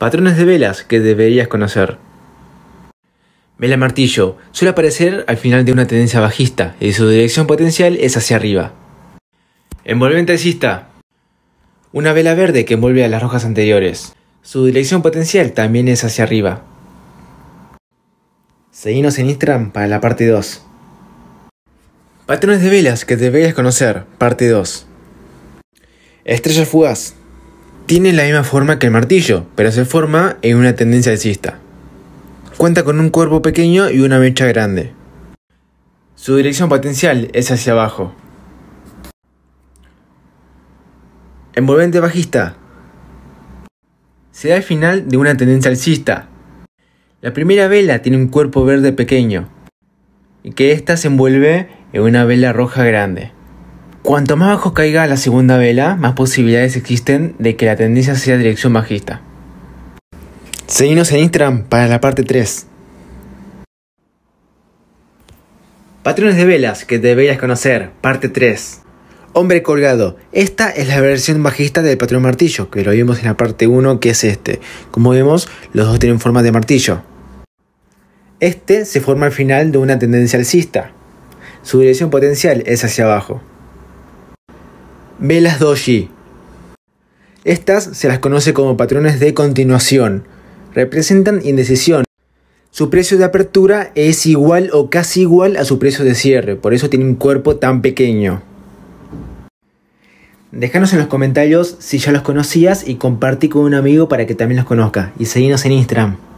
Patrones de velas que deberías conocer. Vela martillo suele aparecer al final de una tendencia bajista y su dirección potencial es hacia arriba. Envolvente alcista. Una vela verde que envuelve a las rojas anteriores. Su dirección potencial también es hacia arriba. Seguimos en Instagram para la parte 2. Patrones de velas que deberías conocer, parte 2. Estrella fugaz. Tiene la misma forma que el martillo, pero se forma en una tendencia alcista. Cuenta con un cuerpo pequeño y una mecha grande. Su dirección potencial es hacia abajo. Envolvente bajista. Se da el final de una tendencia alcista. La primera vela tiene un cuerpo verde pequeño y que ésta se envuelve en una vela roja grande. Cuanto más bajo caiga la segunda vela, más posibilidades existen de que la tendencia sea dirección bajista. Seguimos en Instagram para la parte 3. Patrones de velas que deberías conocer, parte 3. Hombre colgado. Esta es la versión bajista del patrón martillo, que lo vimos en la parte 1, que es este. Como vemos, los dos tienen forma de martillo. Este se forma al final de una tendencia alcista. Su dirección potencial es hacia abajo velas doji. Estas se las conoce como patrones de continuación. Representan indecisión. Su precio de apertura es igual o casi igual a su precio de cierre, por eso tiene un cuerpo tan pequeño. Déjanos en los comentarios si ya los conocías y compartí con un amigo para que también los conozca. Y seguinos en Instagram.